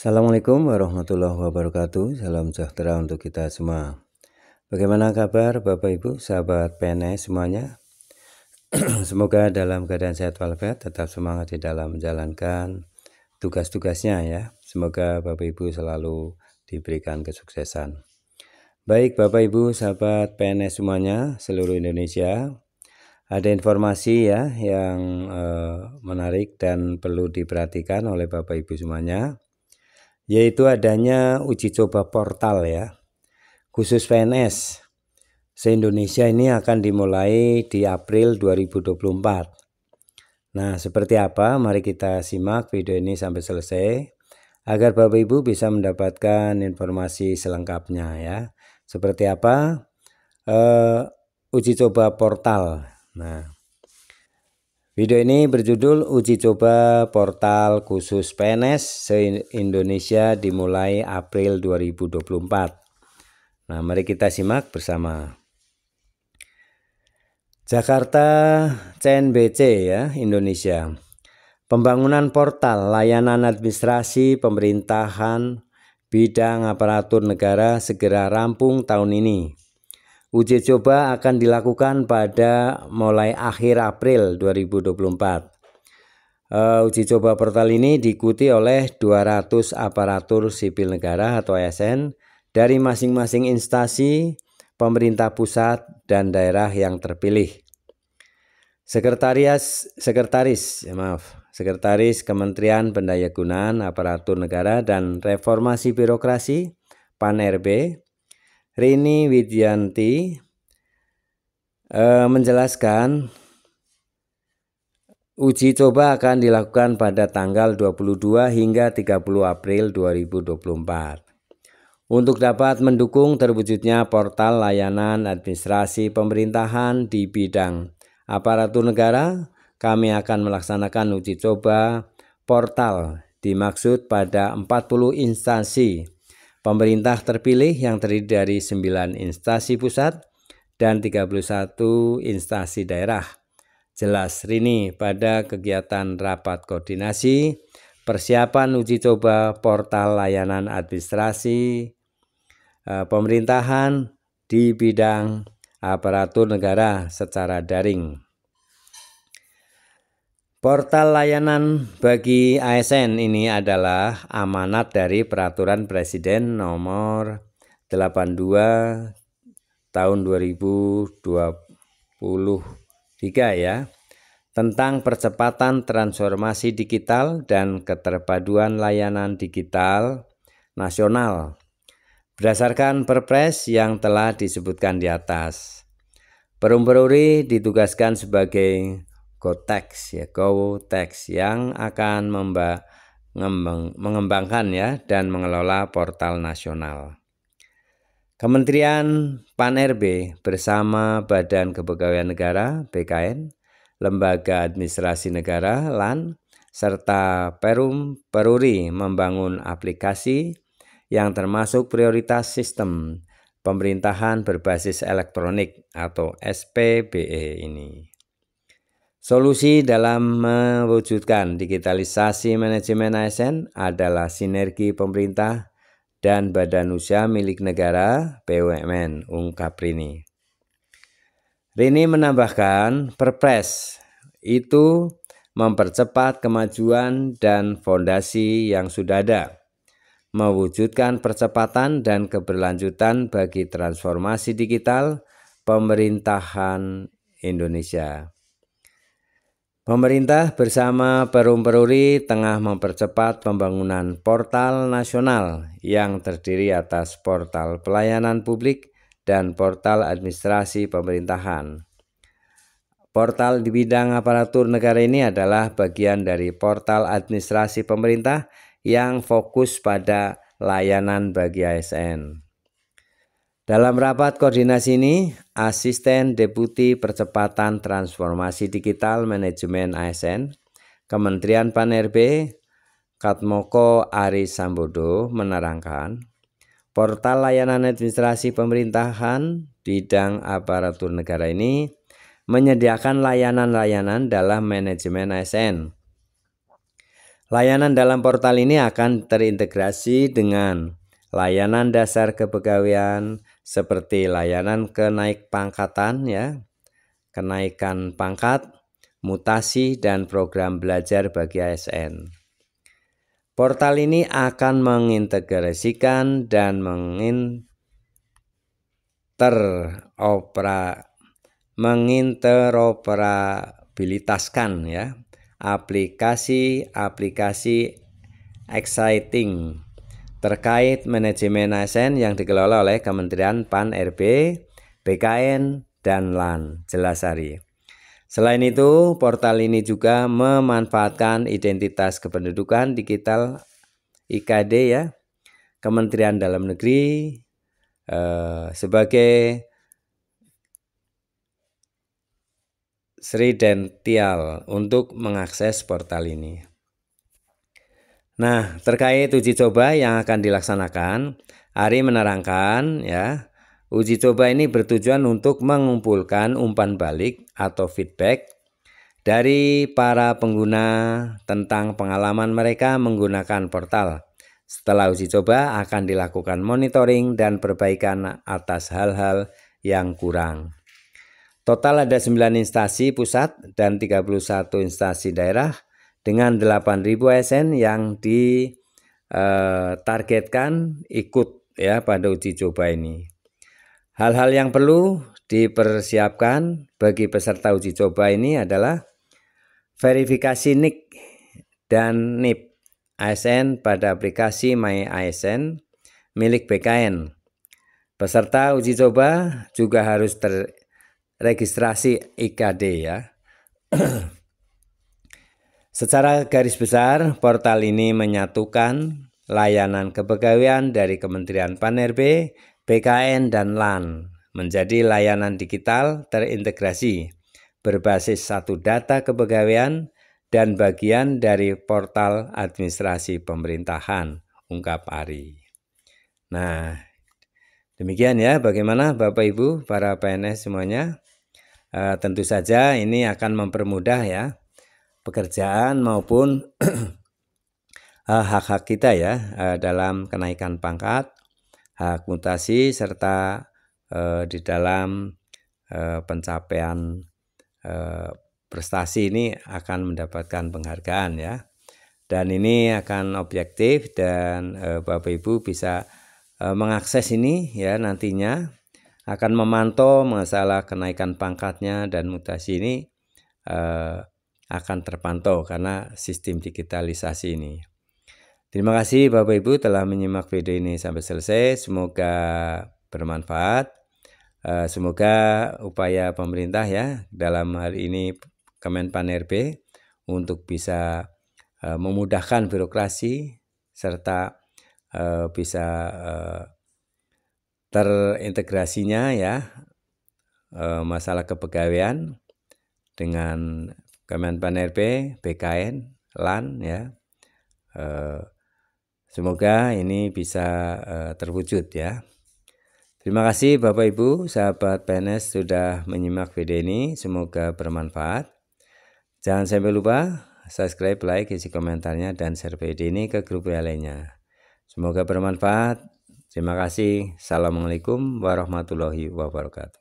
Assalamualaikum warahmatullahi wabarakatuh. Salam sejahtera untuk kita semua. Bagaimana kabar Bapak Ibu, sahabat PNS semuanya? Semoga dalam keadaan sehat walafiat, tetap semangat di dalam menjalankan tugas-tugasnya ya. Semoga Bapak Ibu selalu diberikan kesuksesan. Baik Bapak Ibu, sahabat PNS semuanya, seluruh Indonesia. Ada informasi ya yang eh, menarik dan perlu diperhatikan oleh Bapak Ibu semuanya yaitu adanya uji coba portal ya khusus PNS se-Indonesia ini akan dimulai di April 2024 nah seperti apa mari kita simak video ini sampai selesai agar Bapak Ibu bisa mendapatkan informasi selengkapnya ya seperti apa uh, uji coba portal nah Video ini berjudul Uji Coba Portal Khusus PNS se-Indonesia dimulai April 2024. Nah, mari kita simak bersama. Jakarta CNBC ya, Indonesia. Pembangunan portal layanan administrasi pemerintahan bidang aparatur negara segera rampung tahun ini. Uji coba akan dilakukan pada mulai akhir April 2024. Uh, eh, uji coba portal ini diikuti oleh 200 aparatur sipil negara atau ASN dari masing-masing instansi pemerintah pusat dan daerah yang terpilih. Sekretaris, sekretaris, ya maaf, sekretaris Kementerian Pendayagunaan Aparatur Negara dan Reformasi Birokrasi PAN RB Rini Widianti eh, menjelaskan uji coba akan dilakukan pada tanggal 22 hingga 30 April 2024 untuk dapat mendukung terwujudnya portal layanan administrasi pemerintahan di bidang aparatur negara, kami akan melaksanakan uji coba portal dimaksud pada 40 instansi Pemerintah terpilih yang terdiri dari 9 instansi pusat dan 31 instansi daerah. Jelas Rini pada kegiatan rapat koordinasi, persiapan uji coba portal layanan administrasi e, pemerintahan di bidang aparatur negara secara daring. Portal layanan bagi ASN ini adalah amanat dari Peraturan Presiden Nomor 82 Tahun 2023 ya tentang percepatan transformasi digital dan keterpaduan layanan digital nasional berdasarkan Perpres yang telah disebutkan di atas. Perum Peruri ditugaskan sebagai Kotex ya, Gotex yang akan memba, mengembangkan ya dan mengelola portal nasional. Kementerian PAN-RB bersama Badan Kepegawaian Negara BKN, Lembaga Administrasi Negara LAN, serta Perum Peruri membangun aplikasi yang termasuk prioritas sistem pemerintahan berbasis elektronik atau SPBE ini. Solusi dalam mewujudkan digitalisasi manajemen ASN adalah sinergi pemerintah dan badan usaha milik negara BUMN, ungkap Rini. Rini menambahkan, Perpres itu mempercepat kemajuan dan fondasi yang sudah ada, mewujudkan percepatan dan keberlanjutan bagi transformasi digital pemerintahan Indonesia. Pemerintah bersama Perum-Peruri tengah mempercepat pembangunan portal nasional yang terdiri atas portal pelayanan publik dan portal administrasi pemerintahan. Portal di bidang aparatur negara ini adalah bagian dari portal administrasi pemerintah yang fokus pada layanan bagi ASN. Dalam rapat koordinasi ini, Asisten Deputi Percepatan Transformasi Digital Manajemen ASN, Kementerian Pan-RB, Katmoko Ari Sambodo menerangkan, portal layanan administrasi pemerintahan bidang aparatur negara ini menyediakan layanan-layanan dalam manajemen ASN. Layanan dalam portal ini akan terintegrasi dengan layanan dasar kepegawaian, seperti layanan kenaik pangkatan ya, kenaikan pangkat, mutasi dan program belajar bagi ASN. Portal ini akan mengintegrasikan dan menginteroperabilitaskan ya aplikasi-aplikasi exciting terkait manajemen ASN yang dikelola oleh Kementerian PAN RB, BKN, dan LAN jelas Jelasari. Selain itu, portal ini juga memanfaatkan identitas kependudukan digital IKD ya, Kementerian Dalam Negeri eh, sebagai Sridential untuk mengakses portal ini. Nah, terkait uji coba yang akan dilaksanakan, Ari menerangkan ya, uji coba ini bertujuan untuk mengumpulkan umpan balik atau feedback dari para pengguna tentang pengalaman mereka menggunakan portal. Setelah uji coba akan dilakukan monitoring dan perbaikan atas hal-hal yang kurang. Total ada 9 instansi pusat dan 31 instansi daerah dengan 8.000 ASN yang ditargetkan eh, ikut ya pada uji coba ini. Hal-hal yang perlu dipersiapkan bagi peserta uji coba ini adalah verifikasi NIK dan NIP ASN pada aplikasi My ASN milik BKN. Peserta uji coba juga harus terregistrasi IKD ya. Secara garis besar, portal ini menyatukan layanan kepegawaian dari Kementerian Pan-RB, BKN, dan LAN menjadi layanan digital terintegrasi berbasis satu data kepegawaian dan bagian dari portal administrasi pemerintahan, ungkap Ari. Nah, demikian ya bagaimana Bapak Ibu para PNS semuanya. E, tentu saja ini akan mempermudah ya pekerjaan maupun eh, hak-hak kita ya eh, dalam kenaikan pangkat, hak mutasi serta eh, di dalam pencapaian prestasi ini akan mendapatkan penghargaan ya. Dan ini akan objektif dan Bapak Ibu bisa mengakses ini ya nantinya akan memantau masalah kenaikan pangkatnya dan mutasi ini eh, akan terpantau karena sistem digitalisasi ini. Terima kasih Bapak Ibu telah menyimak video ini sampai selesai. Semoga bermanfaat. Eh, semoga upaya pemerintah ya dalam hari ini Kemenpan RB untuk bisa eh, memudahkan birokrasi serta eh, bisa terintegrasinya ya masalah kepegawaian dengan Kemenpan RB, BKN, LAN ya. Eh, semoga ini bisa eh, terwujud ya. Terima kasih Bapak Ibu, sahabat PNS sudah menyimak video ini. Semoga bermanfaat. Jangan sampai lupa subscribe, like, isi komentarnya, dan share video ini ke grup yang lainnya. Semoga bermanfaat. Terima kasih. Assalamualaikum warahmatullahi wabarakatuh.